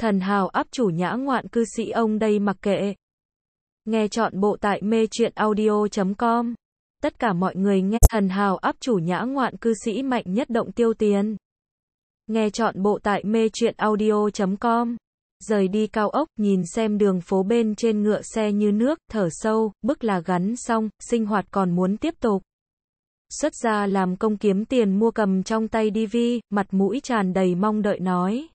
Thần hào áp chủ nhã ngoạn cư sĩ ông đây mặc kệ. Nghe chọn bộ tại mê truyện audio.com. Tất cả mọi người nghe thần hào áp chủ nhã ngoạn cư sĩ mạnh nhất động tiêu tiền. Nghe chọn bộ tại mê truyện audio.com. Rời đi cao ốc, nhìn xem đường phố bên trên ngựa xe như nước, thở sâu, bức là gắn xong, sinh hoạt còn muốn tiếp tục. Xuất ra làm công kiếm tiền mua cầm trong tay DV, mặt mũi tràn đầy mong đợi nói.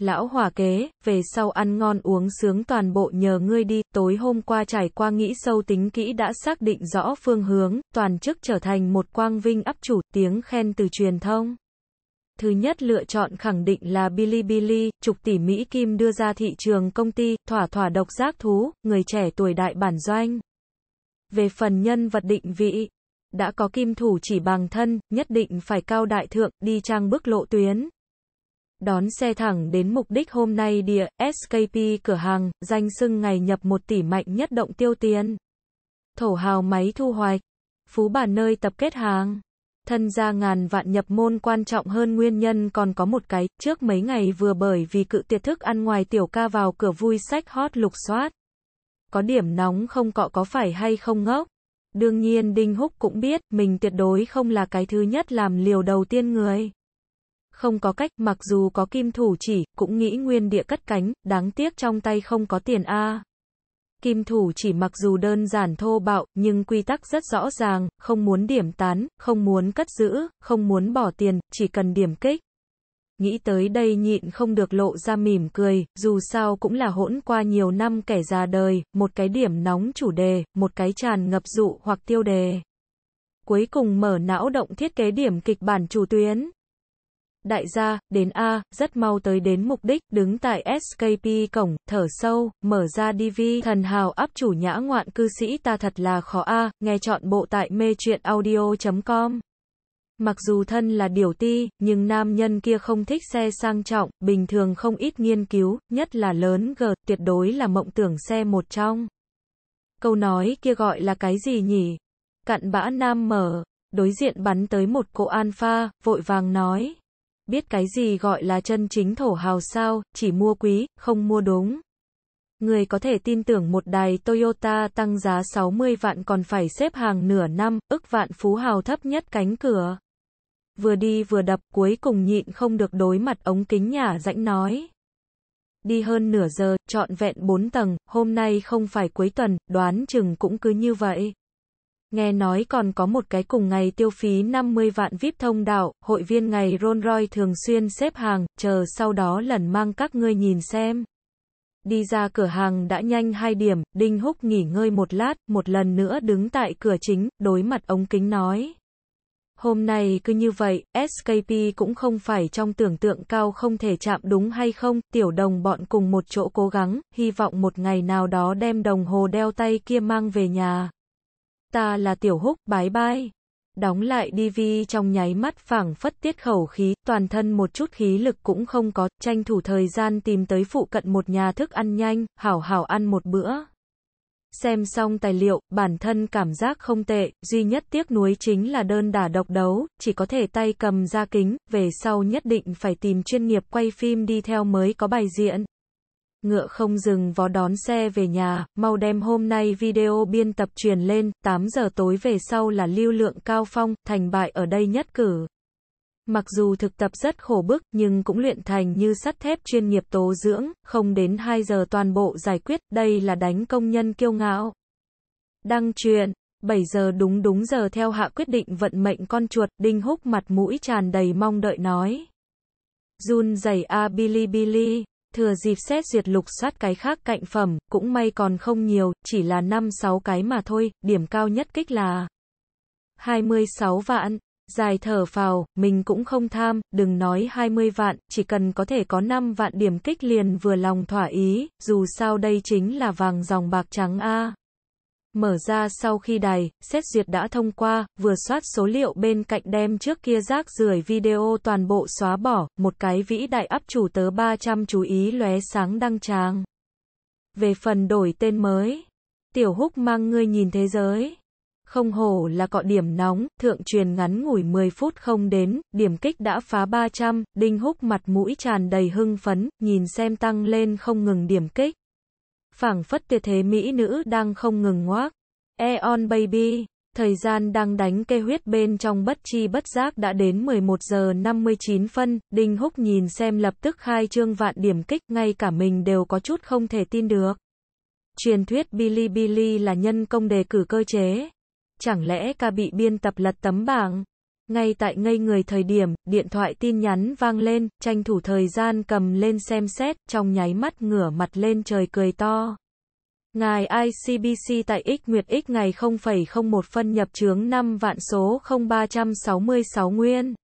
Lão hòa kế, về sau ăn ngon uống sướng toàn bộ nhờ ngươi đi, tối hôm qua trải qua nghĩ sâu tính kỹ đã xác định rõ phương hướng, toàn chức trở thành một quang vinh ấp chủ, tiếng khen từ truyền thông. Thứ nhất lựa chọn khẳng định là Bilibili, trục tỷ Mỹ Kim đưa ra thị trường công ty, thỏa thỏa độc giác thú, người trẻ tuổi đại bản doanh. Về phần nhân vật định vị, đã có kim thủ chỉ bằng thân, nhất định phải cao đại thượng, đi trang bước lộ tuyến. Đón xe thẳng đến mục đích hôm nay địa, SKP cửa hàng, danh sưng ngày nhập một tỷ mạnh nhất động tiêu tiền. Thổ hào máy thu hoạch. Phú bản nơi tập kết hàng. Thân gia ngàn vạn nhập môn quan trọng hơn nguyên nhân còn có một cái, trước mấy ngày vừa bởi vì cự tiệt thức ăn ngoài tiểu ca vào cửa vui sách hot lục soát. Có điểm nóng không cọ có phải hay không ngốc. Đương nhiên Đinh Húc cũng biết, mình tuyệt đối không là cái thứ nhất làm liều đầu tiên người không có cách, mặc dù có kim thủ chỉ, cũng nghĩ nguyên địa cất cánh, đáng tiếc trong tay không có tiền A. Kim thủ chỉ mặc dù đơn giản thô bạo, nhưng quy tắc rất rõ ràng, không muốn điểm tán, không muốn cất giữ, không muốn bỏ tiền, chỉ cần điểm kích. Nghĩ tới đây nhịn không được lộ ra mỉm cười, dù sao cũng là hỗn qua nhiều năm kẻ già đời, một cái điểm nóng chủ đề, một cái tràn ngập dụ hoặc tiêu đề. Cuối cùng mở não động thiết kế điểm kịch bản chủ tuyến đại gia, đến A, rất mau tới đến mục đích, đứng tại SKP cổng, thở sâu, mở ra DV, thần hào áp chủ nhã ngoạn cư sĩ ta thật là khó A, nghe chọn bộ tại mê truyện audio.com. Mặc dù thân là điều ti, nhưng nam nhân kia không thích xe sang trọng, bình thường không ít nghiên cứu, nhất là lớn G, tuyệt đối là mộng tưởng xe một trong. Câu nói kia gọi là cái gì nhỉ? Cặn bã nam mở, đối diện bắn tới một cô alpha, vội vàng nói biết cái gì gọi là chân chính thổ hào sao, chỉ mua quý, không mua đúng. Người có thể tin tưởng một đài Toyota tăng giá 60 vạn còn phải xếp hàng nửa năm, ức vạn phú hào thấp nhất cánh cửa. Vừa đi vừa đập cuối cùng nhịn không được đối mặt ống kính nhà rãnh nói. Đi hơn nửa giờ, trọn vẹn 4 tầng, hôm nay không phải cuối tuần, đoán chừng cũng cứ như vậy. Nghe nói còn có một cái cùng ngày tiêu phí 50 vạn VIP thông đạo, hội viên ngày Rolls Royce thường xuyên xếp hàng, chờ sau đó lần mang các ngươi nhìn xem. Đi ra cửa hàng đã nhanh hai điểm, Đinh Húc nghỉ ngơi một lát, một lần nữa đứng tại cửa chính, đối mặt ống kính nói. Hôm nay cứ như vậy, SKP cũng không phải trong tưởng tượng cao không thể chạm đúng hay không, tiểu đồng bọn cùng một chỗ cố gắng, hy vọng một ngày nào đó đem đồng hồ đeo tay kia mang về nhà ta là Tiểu Húc, bái bai. Đóng lại DV trong nháy mắt phẳng phất tiết khẩu khí, toàn thân một chút khí lực cũng không có, tranh thủ thời gian tìm tới phụ cận một nhà thức ăn nhanh, hảo hảo ăn một bữa. Xem xong tài liệu, bản thân cảm giác không tệ, duy nhất tiếc nuối chính là đơn đả độc đấu, chỉ có thể tay cầm ra kính, về sau nhất định phải tìm chuyên nghiệp quay phim đi theo mới có bài diễn ngựa không dừng vó đón xe về nhà, mau đem hôm nay video biên tập truyền lên, 8 giờ tối về sau là lưu lượng cao phong, thành bại ở đây nhất cử. Mặc dù thực tập rất khổ bức, nhưng cũng luyện thành như sắt thép chuyên nghiệp tố dưỡng, không đến 2 giờ toàn bộ giải quyết, đây là đánh công nhân kiêu ngạo. Đăng truyện 7 giờ đúng đúng giờ theo hạ quyết định vận mệnh con chuột, Đinh Húc mặt mũi tràn đầy mong đợi nói. Jun giày a bili thừa dịp xét duyệt lục soát cái khác cạnh phẩm, cũng may còn không nhiều, chỉ là 5-6 cái mà thôi, điểm cao nhất kích là 26 vạn. Dài thở phào, mình cũng không tham, đừng nói 20 vạn, chỉ cần có thể có 5 vạn điểm kích liền vừa lòng thỏa ý, dù sao đây chính là vàng dòng bạc trắng A mở ra sau khi đài, xét duyệt đã thông qua, vừa soát số liệu bên cạnh đem trước kia rác rưởi video toàn bộ xóa bỏ, một cái vĩ đại ấp chủ tớ 300 chú ý lóe sáng đăng tràng. Về phần đổi tên mới, tiểu húc mang ngươi nhìn thế giới. Không hổ là cọ điểm nóng, thượng truyền ngắn ngủi 10 phút không đến, điểm kích đã phá 300, đinh húc mặt mũi tràn đầy hưng phấn, nhìn xem tăng lên không ngừng điểm kích phảng phất tuyệt thế mỹ nữ đang không ngừng ngoác. Eon Baby, thời gian đang đánh cây huyết bên trong bất chi bất giác đã đến 11 giờ 59 phân, Đinh Húc nhìn xem lập tức khai trương vạn điểm kích, ngay cả mình đều có chút không thể tin được. Truyền thuyết Bilibili là nhân công đề cử cơ chế. Chẳng lẽ ca bị biên tập lật tấm bảng? Ngay tại ngây người thời điểm, điện thoại tin nhắn vang lên, tranh thủ thời gian cầm lên xem xét, trong nháy mắt ngửa mặt lên trời cười to. Ngài ICBC tại X Nguyệt X ngày 0,01 phân nhập chướng 5 vạn số 0366 nguyên.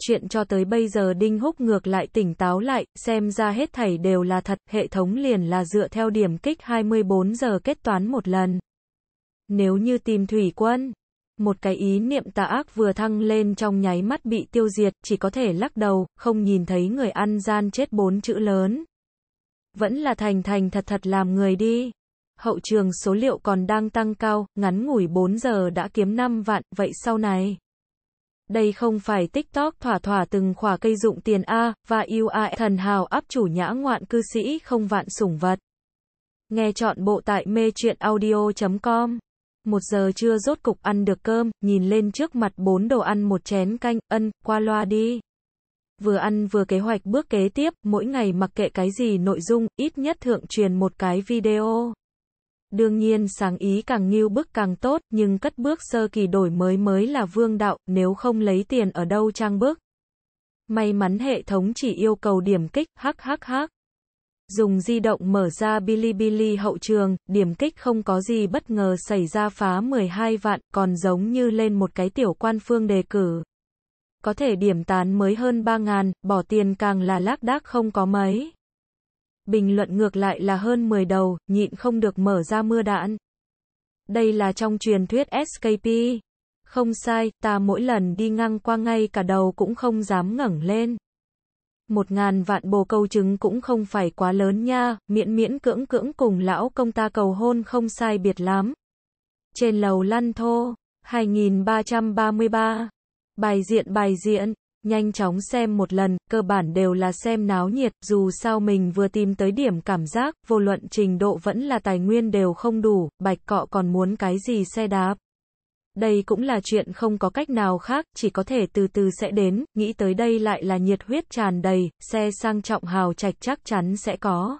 Chuyện cho tới bây giờ Đinh Húc ngược lại tỉnh táo lại, xem ra hết thảy đều là thật, hệ thống liền là dựa theo điểm kích 24 giờ kết toán một lần. Nếu như tìm thủy quân một cái ý niệm tà ác vừa thăng lên trong nháy mắt bị tiêu diệt, chỉ có thể lắc đầu, không nhìn thấy người ăn gian chết bốn chữ lớn. Vẫn là thành thành thật thật làm người đi. Hậu trường số liệu còn đang tăng cao, ngắn ngủi 4 giờ đã kiếm 5 vạn, vậy sau này. Đây không phải TikTok thỏa thỏa từng khỏa cây dụng tiền A, và yêu ai thần hào áp chủ nhã ngoạn cư sĩ không vạn sủng vật. Nghe chọn bộ tại mê truyện audio.com một giờ trưa rốt cục ăn được cơm, nhìn lên trước mặt bốn đồ ăn một chén canh, ân, qua loa đi. Vừa ăn vừa kế hoạch bước kế tiếp, mỗi ngày mặc kệ cái gì nội dung, ít nhất thượng truyền một cái video. Đương nhiên sáng ý càng nghiêu bức càng tốt, nhưng cất bước sơ kỳ đổi mới mới là vương đạo, nếu không lấy tiền ở đâu trang bước. May mắn hệ thống chỉ yêu cầu điểm kích, hắc hắc hắc dùng di động mở ra Bilibili hậu trường, điểm kích không có gì bất ngờ xảy ra phá 12 vạn, còn giống như lên một cái tiểu quan phương đề cử. Có thể điểm tán mới hơn 3 ngàn, bỏ tiền càng là lác đác không có mấy. Bình luận ngược lại là hơn 10 đầu, nhịn không được mở ra mưa đạn. Đây là trong truyền thuyết SKP. Không sai, ta mỗi lần đi ngang qua ngay cả đầu cũng không dám ngẩng lên một ngàn vạn bồ câu trứng cũng không phải quá lớn nha, miễn miễn cưỡng cưỡng cùng lão công ta cầu hôn không sai biệt lắm. Trên lầu lăn thô, 2333, bài diện bài diện, nhanh chóng xem một lần, cơ bản đều là xem náo nhiệt, dù sao mình vừa tìm tới điểm cảm giác, vô luận trình độ vẫn là tài nguyên đều không đủ, bạch cọ còn muốn cái gì xe đáp đây cũng là chuyện không có cách nào khác, chỉ có thể từ từ sẽ đến, nghĩ tới đây lại là nhiệt huyết tràn đầy, xe sang trọng hào trạch chắc chắn sẽ có.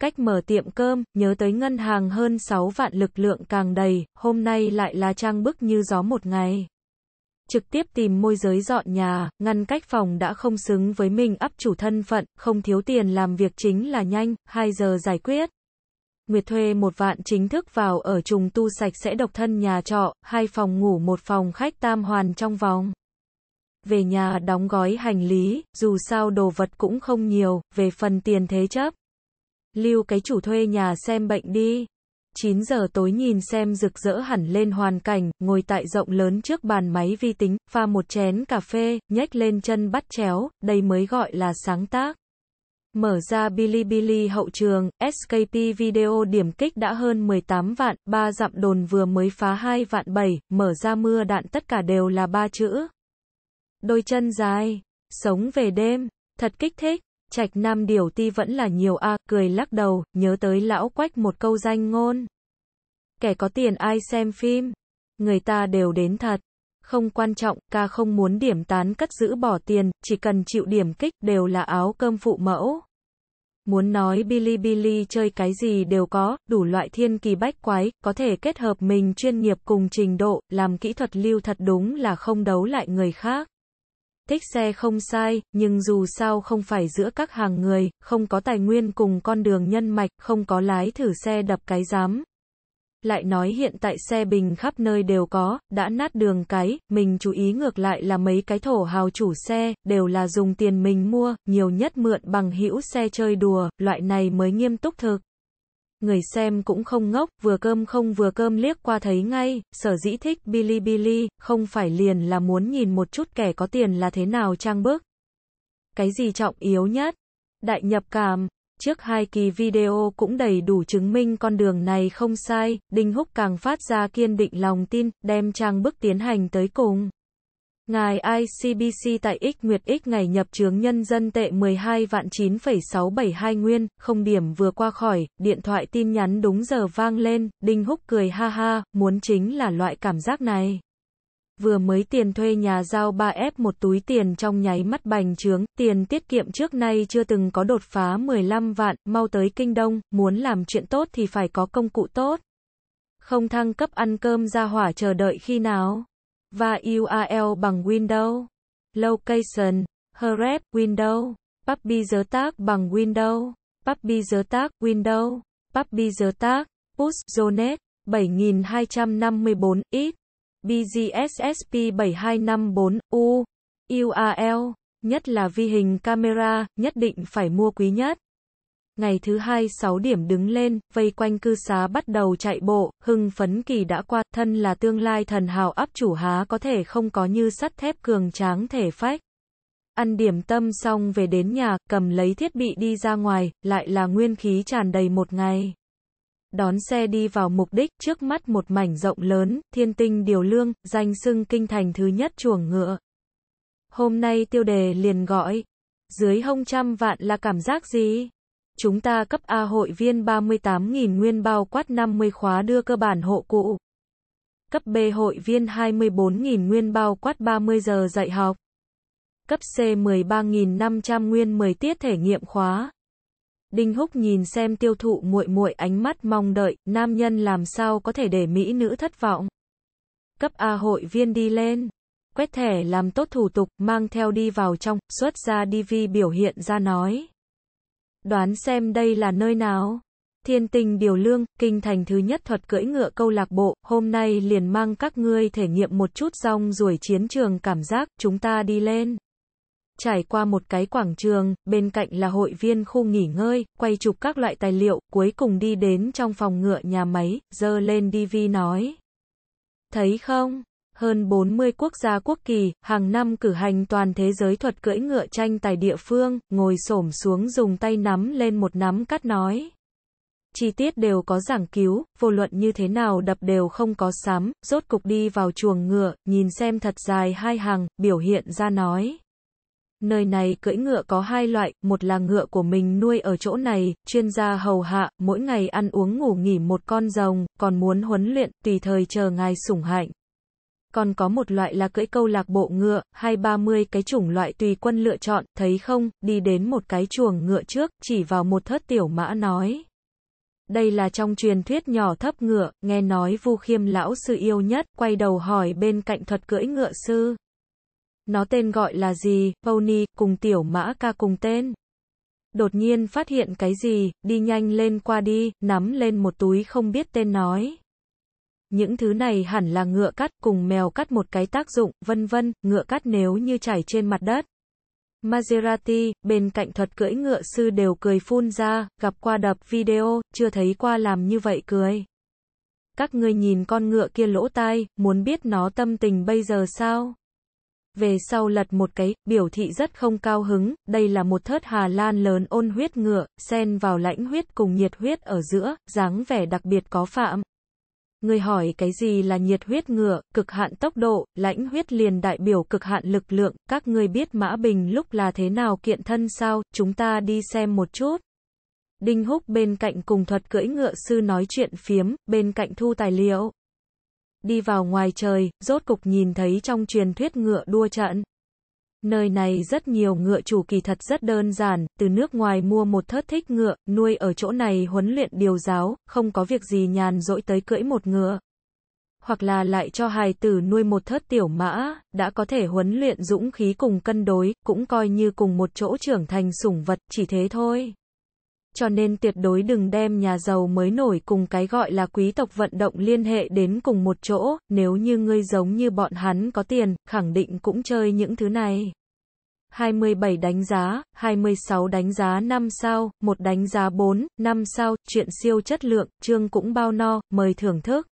Cách mở tiệm cơm, nhớ tới ngân hàng hơn 6 vạn lực lượng càng đầy, hôm nay lại là trang bức như gió một ngày. Trực tiếp tìm môi giới dọn nhà, ngăn cách phòng đã không xứng với mình ấp chủ thân phận, không thiếu tiền làm việc chính là nhanh, 2 giờ giải quyết. Nguyệt thuê một vạn chính thức vào ở trùng tu sạch sẽ độc thân nhà trọ, hai phòng ngủ một phòng khách tam hoàn trong vòng. Về nhà đóng gói hành lý, dù sao đồ vật cũng không nhiều, về phần tiền thế chấp. Lưu cái chủ thuê nhà xem bệnh đi. 9 giờ tối nhìn xem rực rỡ hẳn lên hoàn cảnh, ngồi tại rộng lớn trước bàn máy vi tính, pha một chén cà phê, nhếch lên chân bắt chéo, đây mới gọi là sáng tác. Mở ra Bilibili hậu trường, SKP video điểm kích đã hơn 18 vạn, ba dặm đồn vừa mới phá 2 vạn 7, mở ra mưa đạn tất cả đều là ba chữ. Đôi chân dài, sống về đêm, thật kích thích, trạch nam điều ti vẫn là nhiều a, cười lắc đầu, nhớ tới lão quách một câu danh ngôn. Kẻ có tiền ai xem phim, người ta đều đến thật không quan trọng, ca không muốn điểm tán cất giữ bỏ tiền, chỉ cần chịu điểm kích, đều là áo cơm phụ mẫu. Muốn nói Bilibili chơi cái gì đều có, đủ loại thiên kỳ bách quái, có thể kết hợp mình chuyên nghiệp cùng trình độ, làm kỹ thuật lưu thật đúng là không đấu lại người khác. Thích xe không sai, nhưng dù sao không phải giữa các hàng người, không có tài nguyên cùng con đường nhân mạch, không có lái thử xe đập cái giám, lại nói hiện tại xe bình khắp nơi đều có, đã nát đường cái, mình chú ý ngược lại là mấy cái thổ hào chủ xe, đều là dùng tiền mình mua, nhiều nhất mượn bằng hữu xe chơi đùa, loại này mới nghiêm túc thực. Người xem cũng không ngốc, vừa cơm không vừa cơm liếc qua thấy ngay, sở dĩ thích Bilibili, không phải liền là muốn nhìn một chút kẻ có tiền là thế nào trang bức. Cái gì trọng yếu nhất? Đại nhập cảm Trước hai kỳ video cũng đầy đủ chứng minh con đường này không sai, Đinh Húc càng phát ra kiên định lòng tin, đem trang bước tiến hành tới cùng. Ngài ICBC tại X Nguyệt X ngày nhập chướng nhân dân tệ 12 vạn 9,672 nguyên, không điểm vừa qua khỏi, điện thoại tin nhắn đúng giờ vang lên, Đinh Húc cười ha ha, muốn chính là loại cảm giác này vừa mới tiền thuê nhà giao 3F một túi tiền trong nháy mắt bành trướng, tiền tiết kiệm trước nay chưa từng có đột phá 15 vạn, mau tới Kinh Đông, muốn làm chuyện tốt thì phải có công cụ tốt. Không thăng cấp ăn cơm ra hỏa chờ đợi khi nào. Và URL bằng Windows, Location, Href, Windows, Puppy giới tác bằng Windows, Puppy giới tác, Windows, Puppy giới tác, Push, Zonet, 7254, ít. BGSSP 7254 U URL nhất là vi hình camera, nhất định phải mua quý nhất. Ngày thứ hai 6 điểm đứng lên, vây quanh cư xá bắt đầu chạy bộ, hưng phấn kỳ đã qua, thân là tương lai thần hào áp chủ há có thể không có như sắt thép cường tráng thể phách. Ăn điểm tâm xong về đến nhà, cầm lấy thiết bị đi ra ngoài, lại là nguyên khí tràn đầy một ngày đón xe đi vào mục đích, trước mắt một mảnh rộng lớn, thiên tinh điều lương, danh sưng kinh thành thứ nhất chuồng ngựa. Hôm nay tiêu đề liền gọi, dưới hông trăm vạn là cảm giác gì? Chúng ta cấp A hội viên 38.000 nguyên bao quát 50 khóa đưa cơ bản hộ cụ. Cấp B hội viên 24.000 nguyên bao quát 30 giờ dạy học. Cấp C 13.500 nguyên 10 tiết thể nghiệm khóa. Đinh Húc nhìn xem tiêu thụ muội muội ánh mắt mong đợi, nam nhân làm sao có thể để mỹ nữ thất vọng. Cấp A hội viên đi lên, quét thẻ làm tốt thủ tục, mang theo đi vào trong, xuất ra DV biểu hiện ra nói. Đoán xem đây là nơi nào? Thiên tình điều lương, kinh thành thứ nhất thuật cưỡi ngựa câu lạc bộ, hôm nay liền mang các ngươi thể nghiệm một chút rong ruổi chiến trường cảm giác, chúng ta đi lên trải qua một cái quảng trường, bên cạnh là hội viên khu nghỉ ngơi, quay chụp các loại tài liệu, cuối cùng đi đến trong phòng ngựa nhà máy, dơ lên DV nói. Thấy không? Hơn 40 quốc gia quốc kỳ, hàng năm cử hành toàn thế giới thuật cưỡi ngựa tranh tài địa phương, ngồi xổm xuống dùng tay nắm lên một nắm cắt nói chi tiết đều có giảng cứu, vô luận như thế nào đập đều không có sám, rốt cục đi vào chuồng ngựa, nhìn xem thật dài hai hàng, biểu hiện ra nói. Nơi này cưỡi ngựa có hai loại, một là ngựa của mình nuôi ở chỗ này, chuyên gia hầu hạ, mỗi ngày ăn uống ngủ nghỉ một con rồng, còn muốn huấn luyện, tùy thời chờ ngài sủng hạnh. Còn có một loại là cưỡi câu lạc bộ ngựa, hai ba mươi cái chủng loại tùy quân lựa chọn, thấy không, đi đến một cái chuồng ngựa trước, chỉ vào một thớt tiểu mã nói. Đây là trong truyền thuyết nhỏ thấp ngựa, nghe nói vu khiêm lão sư yêu nhất, quay đầu hỏi bên cạnh thuật cưỡi ngựa sư. Nó tên gọi là gì? Pony, cùng tiểu mã ca cùng tên. Đột nhiên phát hiện cái gì, đi nhanh lên qua đi, nắm lên một túi không biết tên nói. Những thứ này hẳn là ngựa cắt cùng mèo cắt một cái tác dụng, vân vân, ngựa cắt nếu như chảy trên mặt đất. Maserati, bên cạnh thuật cưỡi ngựa sư đều cười phun ra, gặp qua đập video, chưa thấy qua làm như vậy cười. Các ngươi nhìn con ngựa kia lỗ tai, muốn biết nó tâm tình bây giờ sao? về sau lật một cái, biểu thị rất không cao hứng, đây là một thớt Hà Lan lớn ôn huyết ngựa, xen vào lãnh huyết cùng nhiệt huyết ở giữa, dáng vẻ đặc biệt có phạm. Người hỏi cái gì là nhiệt huyết ngựa, cực hạn tốc độ, lãnh huyết liền đại biểu cực hạn lực lượng, các người biết Mã Bình lúc là thế nào kiện thân sao, chúng ta đi xem một chút. Đinh Húc bên cạnh cùng thuật cưỡi ngựa sư nói chuyện phiếm, bên cạnh thu tài liệu. Đi vào ngoài trời, rốt cục nhìn thấy trong truyền thuyết ngựa đua trận. Nơi này rất nhiều ngựa chủ kỳ thật rất đơn giản, từ nước ngoài mua một thớt thích ngựa, nuôi ở chỗ này huấn luyện điều giáo, không có việc gì nhàn dỗi tới cưỡi một ngựa. Hoặc là lại cho hài tử nuôi một thớt tiểu mã, đã có thể huấn luyện dũng khí cùng cân đối, cũng coi như cùng một chỗ trưởng thành sủng vật, chỉ thế thôi cho nên tuyệt đối đừng đem nhà giàu mới nổi cùng cái gọi là quý tộc vận động liên hệ đến cùng một chỗ, nếu như ngươi giống như bọn hắn có tiền, khẳng định cũng chơi những thứ này. 27 đánh giá, 26 đánh giá 5 sao, 1 đánh giá 4, 5 sao, chuyện siêu chất lượng, chương cũng bao no, mời thưởng thức.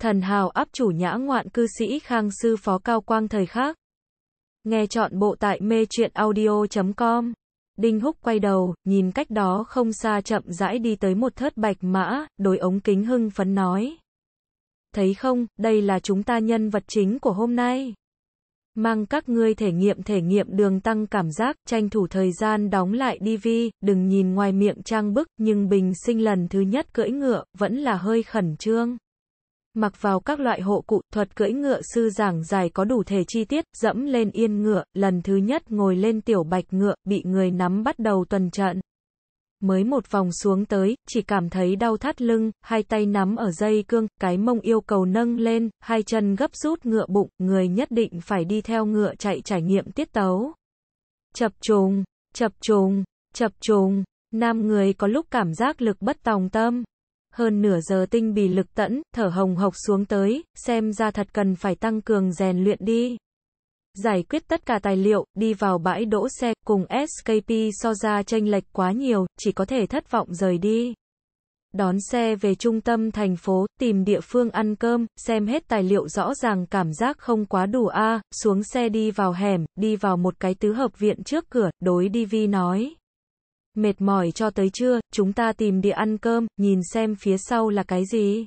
Thần hào áp chủ nhã ngoạn cư sĩ Khang Sư Phó Cao Quang thời khác. Nghe chọn bộ tại mê chuyện audio.com Đinh Húc quay đầu, nhìn cách đó không xa chậm rãi đi tới một thớt bạch mã, đối ống kính hưng phấn nói. Thấy không, đây là chúng ta nhân vật chính của hôm nay. Mang các ngươi thể nghiệm thể nghiệm đường tăng cảm giác, tranh thủ thời gian đóng lại DV, đừng nhìn ngoài miệng trang bức, nhưng bình sinh lần thứ nhất cưỡi ngựa, vẫn là hơi khẩn trương mặc vào các loại hộ cụ, thuật cưỡi ngựa sư giảng dài có đủ thể chi tiết, dẫm lên yên ngựa, lần thứ nhất ngồi lên tiểu bạch ngựa, bị người nắm bắt đầu tuần trận. Mới một vòng xuống tới, chỉ cảm thấy đau thắt lưng, hai tay nắm ở dây cương, cái mông yêu cầu nâng lên, hai chân gấp rút ngựa bụng, người nhất định phải đi theo ngựa chạy trải nghiệm tiết tấu. Chập trùng, chập trùng, chập trùng, nam người có lúc cảm giác lực bất tòng tâm hơn nửa giờ tinh bì lực tẫn, thở hồng hộc xuống tới, xem ra thật cần phải tăng cường rèn luyện đi. Giải quyết tất cả tài liệu, đi vào bãi đỗ xe, cùng SKP so ra tranh lệch quá nhiều, chỉ có thể thất vọng rời đi. Đón xe về trung tâm thành phố, tìm địa phương ăn cơm, xem hết tài liệu rõ ràng cảm giác không quá đủ a à, xuống xe đi vào hẻm, đi vào một cái tứ hợp viện trước cửa, đối đi vi nói. Mệt mỏi cho tới trưa, chúng ta tìm địa ăn cơm, nhìn xem phía sau là cái gì.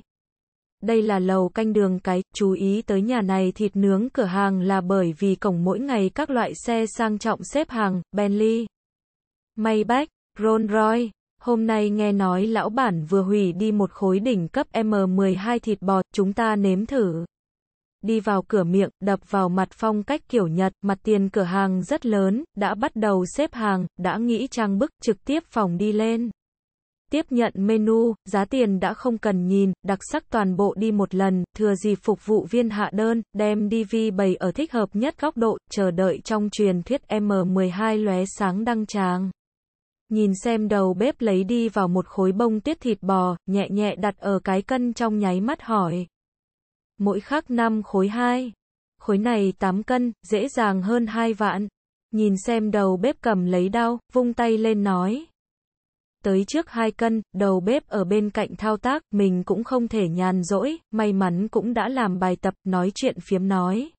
Đây là lầu canh đường cái, chú ý tới nhà này thịt nướng cửa hàng là bởi vì cổng mỗi ngày các loại xe sang trọng xếp hàng, Bentley, Maybach, Rolls Royce. Hôm nay nghe nói lão bản vừa hủy đi một khối đỉnh cấp M12 thịt bò, chúng ta nếm thử đi vào cửa miệng, đập vào mặt phong cách kiểu Nhật, mặt tiền cửa hàng rất lớn, đã bắt đầu xếp hàng, đã nghĩ trang bức, trực tiếp phòng đi lên. Tiếp nhận menu, giá tiền đã không cần nhìn, đặc sắc toàn bộ đi một lần, thừa gì phục vụ viên hạ đơn, đem DV bày ở thích hợp nhất góc độ, chờ đợi trong truyền thuyết M12 lóe sáng đăng tràng. Nhìn xem đầu bếp lấy đi vào một khối bông tiết thịt bò, nhẹ nhẹ đặt ở cái cân trong nháy mắt hỏi mỗi khắc 5 khối 2. Khối này 8 cân, dễ dàng hơn 2 vạn. Nhìn xem đầu bếp cầm lấy đao, vung tay lên nói. Tới trước 2 cân, đầu bếp ở bên cạnh thao tác, mình cũng không thể nhàn rỗi, may mắn cũng đã làm bài tập, nói chuyện phiếm nói.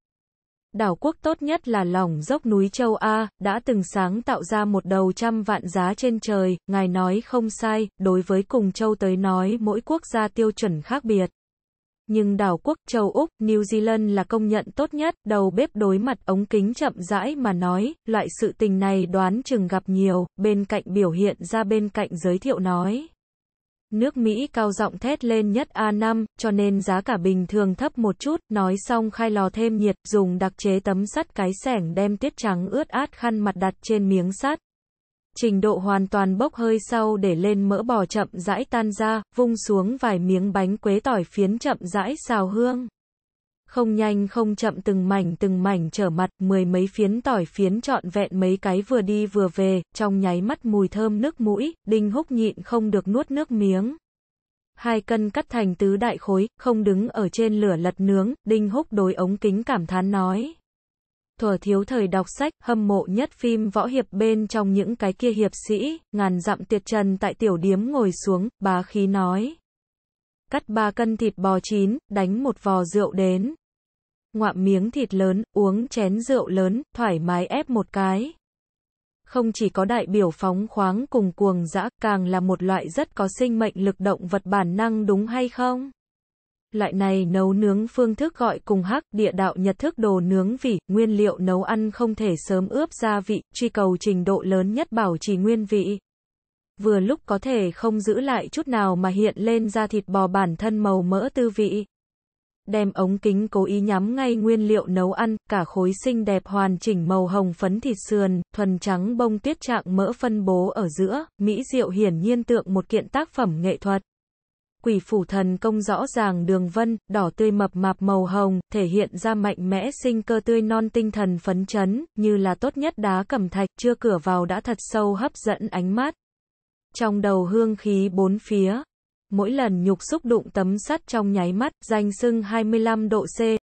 Đảo quốc tốt nhất là lòng dốc núi châu A, đã từng sáng tạo ra một đầu trăm vạn giá trên trời, ngài nói không sai, đối với cùng châu tới nói mỗi quốc gia tiêu chuẩn khác biệt nhưng đảo quốc châu Úc, New Zealand là công nhận tốt nhất, đầu bếp đối mặt ống kính chậm rãi mà nói, loại sự tình này đoán chừng gặp nhiều, bên cạnh biểu hiện ra bên cạnh giới thiệu nói. Nước Mỹ cao giọng thét lên nhất A5, cho nên giá cả bình thường thấp một chút, nói xong khai lò thêm nhiệt, dùng đặc chế tấm sắt cái sẻng đem tiết trắng ướt át khăn mặt đặt trên miếng sắt, trình độ hoàn toàn bốc hơi sau để lên mỡ bò chậm rãi tan ra, vung xuống vài miếng bánh quế tỏi phiến chậm rãi xào hương. Không nhanh không chậm từng mảnh từng mảnh trở mặt, mười mấy phiến tỏi phiến trọn vẹn mấy cái vừa đi vừa về, trong nháy mắt mùi thơm nước mũi, đinh húc nhịn không được nuốt nước miếng hai cân cắt thành tứ đại khối, không đứng ở trên lửa lật nướng, Đinh Húc đối ống kính cảm thán nói thuở thiếu thời đọc sách, hâm mộ nhất phim võ hiệp bên trong những cái kia hiệp sĩ, ngàn dặm tiệt trần tại tiểu điếm ngồi xuống, bá khí nói. Cắt ba cân thịt bò chín, đánh một vò rượu đến. Ngoạm miếng thịt lớn, uống chén rượu lớn, thoải mái ép một cái. Không chỉ có đại biểu phóng khoáng cùng cuồng dã, càng là một loại rất có sinh mệnh lực động vật bản năng đúng hay không? Loại này nấu nướng phương thức gọi cùng hắc địa đạo nhật thức đồ nướng vị nguyên liệu nấu ăn không thể sớm ướp gia vị, truy cầu trình độ lớn nhất bảo trì nguyên vị. Vừa lúc có thể không giữ lại chút nào mà hiện lên ra thịt bò bản thân màu mỡ tư vị. Đem ống kính cố ý nhắm ngay nguyên liệu nấu ăn, cả khối xinh đẹp hoàn chỉnh màu hồng phấn thịt sườn, thuần trắng bông tuyết trạng mỡ phân bố ở giữa, mỹ diệu hiển nhiên tượng một kiện tác phẩm nghệ thuật quỷ phủ thần công rõ ràng đường vân, đỏ tươi mập mạp màu hồng, thể hiện ra mạnh mẽ sinh cơ tươi non tinh thần phấn chấn, như là tốt nhất đá cẩm thạch, chưa cửa vào đã thật sâu hấp dẫn ánh mắt. Trong đầu hương khí bốn phía, mỗi lần nhục xúc đụng tấm sắt trong nháy mắt, danh sưng 25 độ C,